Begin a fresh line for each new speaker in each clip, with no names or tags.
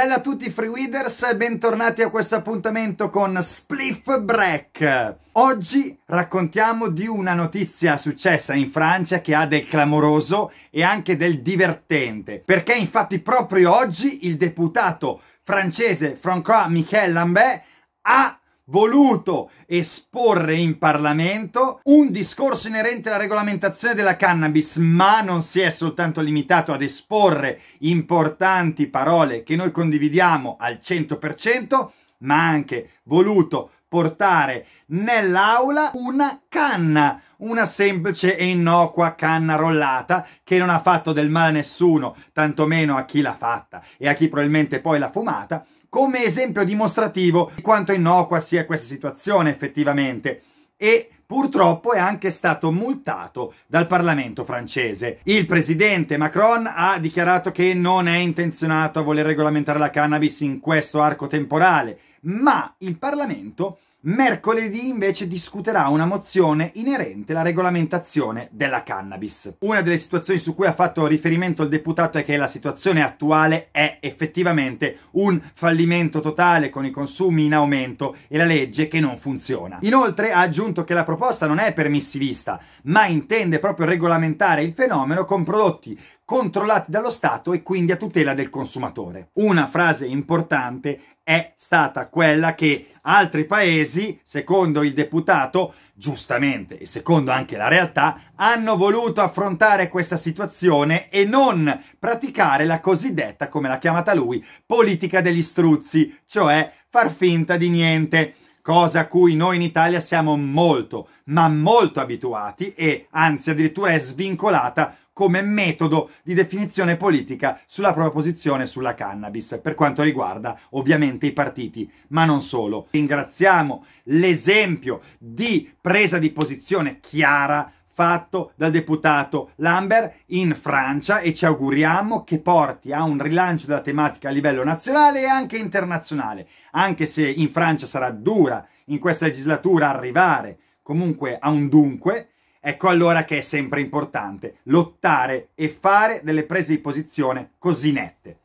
Bella a tutti free readers, bentornati a questo appuntamento con Spliff Break. Oggi raccontiamo di una notizia successa in Francia che ha del clamoroso e anche del divertente, perché infatti proprio oggi il deputato francese françois Michel Lambert ha voluto esporre in Parlamento un discorso inerente alla regolamentazione della cannabis, ma non si è soltanto limitato ad esporre importanti parole che noi condividiamo al 100%, ma anche voluto portare nell'aula una canna, una semplice e innocua canna rollata che non ha fatto del male a nessuno, tantomeno a chi l'ha fatta e a chi probabilmente poi l'ha fumata, come esempio dimostrativo di quanto innocua sia questa situazione effettivamente e purtroppo è anche stato multato dal Parlamento francese. Il presidente Macron ha dichiarato che non è intenzionato a voler regolamentare la cannabis in questo arco temporale, ma il Parlamento Mercoledì invece discuterà una mozione inerente alla regolamentazione della cannabis. Una delle situazioni su cui ha fatto riferimento il deputato è che la situazione attuale è effettivamente un fallimento totale con i consumi in aumento e la legge che non funziona. Inoltre ha aggiunto che la proposta non è permissivista, ma intende proprio regolamentare il fenomeno con prodotti controllati dallo Stato e quindi a tutela del consumatore. Una frase importante è stata quella che altri paesi, secondo il deputato, giustamente e secondo anche la realtà, hanno voluto affrontare questa situazione e non praticare la cosiddetta, come l'ha chiamata lui, politica degli struzzi, cioè far finta di niente cosa a cui noi in Italia siamo molto, ma molto abituati e anzi addirittura è svincolata come metodo di definizione politica sulla propria posizione sulla cannabis, per quanto riguarda ovviamente i partiti, ma non solo. Ringraziamo l'esempio di presa di posizione chiara fatto dal deputato Lambert in Francia e ci auguriamo che porti a un rilancio della tematica a livello nazionale e anche internazionale, anche se in Francia sarà dura in questa legislatura arrivare comunque a un dunque, Ecco allora che è sempre importante lottare e fare delle prese di posizione così nette.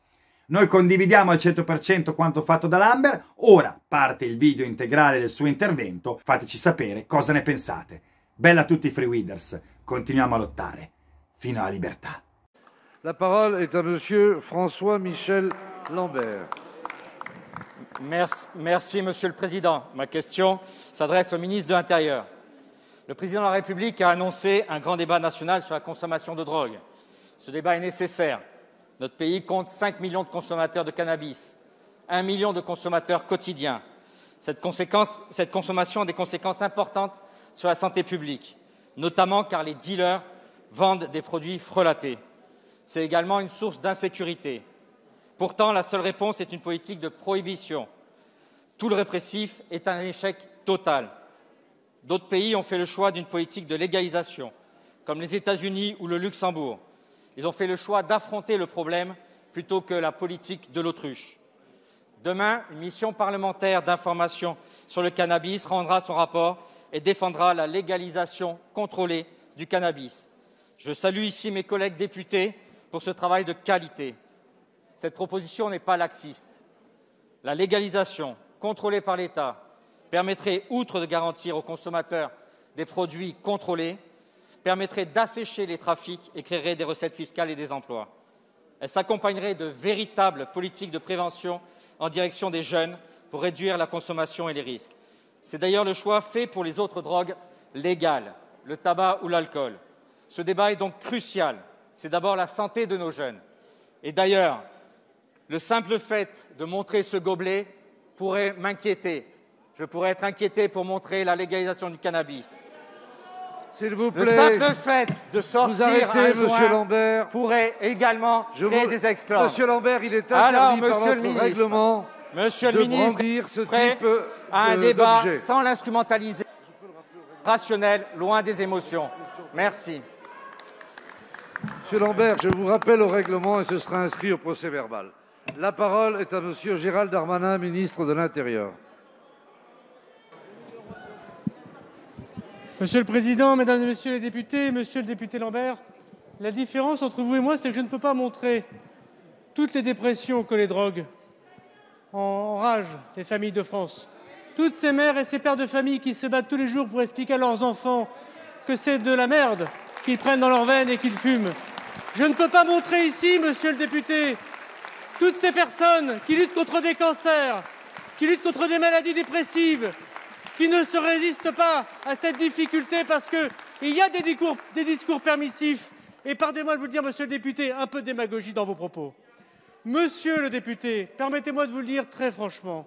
Noi condividiamo al 100% quanto fatto da Lambert, ora parte il video integrale del suo intervento, fateci sapere cosa ne pensate. Bella a tutti i free Weeders, continuiamo a lottare fino alla libertà.
La parola è a monsieur François Michel Lambert. Merci, merci monsieur le président. Ma question s'adresse au ministre de l'Intérieur. le président de la République a annoncé un grand débat national sur la consommation de drogue. Ce débat est nécessaire. Notre pays compte 5 millions de consommateurs de cannabis, 1 million de consommateurs quotidiens. Cette, cette consommation a des conséquences importantes sur la santé publique, notamment car les dealers vendent des produits frelatés. C'est également une source d'insécurité. Pourtant, la seule réponse est une politique de prohibition. Tout le répressif est un échec total. D'autres pays ont fait le choix d'une politique de légalisation, comme les États-Unis ou le Luxembourg. Ils ont fait le choix d'affronter le problème plutôt que la politique de l'autruche. Demain, une mission parlementaire d'information sur le cannabis rendra son rapport et défendra la légalisation contrôlée du cannabis. Je salue ici mes collègues députés pour ce travail de qualité. Cette proposition n'est pas laxiste. La légalisation contrôlée par l'État permettrait, outre de garantir aux consommateurs des produits contrôlés, permettrait d'assécher les trafics et créerait des recettes fiscales et des emplois. Elle s'accompagnerait de véritables politiques de prévention en direction des jeunes pour réduire la consommation et les risques. C'est d'ailleurs le choix fait pour les autres drogues légales, le tabac ou l'alcool. Ce débat est donc crucial. C'est d'abord la santé de nos jeunes. Et d'ailleurs, le simple fait de montrer ce gobelet pourrait m'inquiéter je pourrais être inquiété pour montrer la légalisation du cannabis.
S'il vous plaît. Le simple fait de sortir un Monsieur
Lambert. pourrait également je des exclamations. Monsieur Lambert, il est Alors, monsieur le ministre, monsieur le de brandir ce type euh, à un débat sans l'instrumentaliser, rationnel, loin des émotions. Merci. Monsieur Lambert, je vous rappelle au règlement et ce sera inscrit au procès verbal. La parole est à Monsieur Gérald
Darmanin, ministre de l'Intérieur. Monsieur le Président, Mesdames et Messieurs les députés, Monsieur le député Lambert, la différence entre vous et moi, c'est que je ne peux pas montrer toutes les dépressions que les drogues enragent les familles de France. Toutes ces mères et ces pères de famille qui se battent tous les jours pour expliquer à leurs enfants que c'est de la merde qu'ils prennent dans leurs veines et qu'ils fument. Je ne peux pas montrer ici, monsieur le député, toutes ces personnes qui luttent contre des cancers, qui luttent contre des maladies dépressives, qui ne se résistent pas à cette difficulté parce qu'il y a des discours, permissifs. Et pardonnez-moi de vous le dire, monsieur le député, un peu de démagogie dans vos propos. Monsieur le député, permettez-moi de vous le dire très franchement.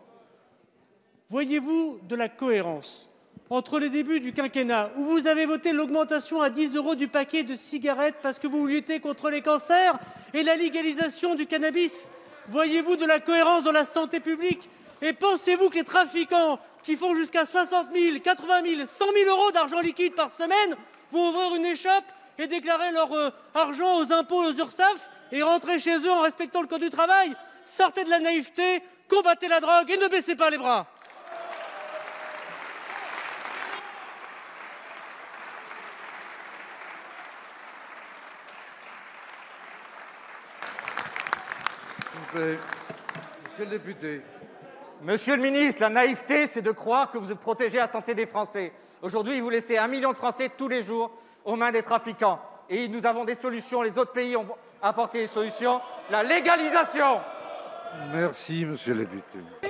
Voyez-vous de la cohérence entre les débuts du quinquennat, où vous avez voté l'augmentation à 10 euros du paquet de cigarettes parce que vous luttez contre les cancers, et la légalisation du cannabis Voyez-vous de la cohérence dans la santé publique Et pensez-vous que les trafiquants qui font jusqu'à 60 000, 80 000, 100 000 euros d'argent liquide par semaine vont ouvrir une échoppe et déclarer leur euh, argent aux impôts, aux URSAF et rentrer chez eux en respectant le code du travail. Sortez de la naïveté, combattez la drogue et ne baissez pas les bras. Monsieur le député.
Monsieur le ministre, la naïveté, c'est de croire que vous protégez la santé des Français. Aujourd'hui, vous laissez un million de Français tous les jours aux mains des trafiquants. Et nous avons des solutions, les autres pays ont apporté des solutions. La légalisation Merci, monsieur le député.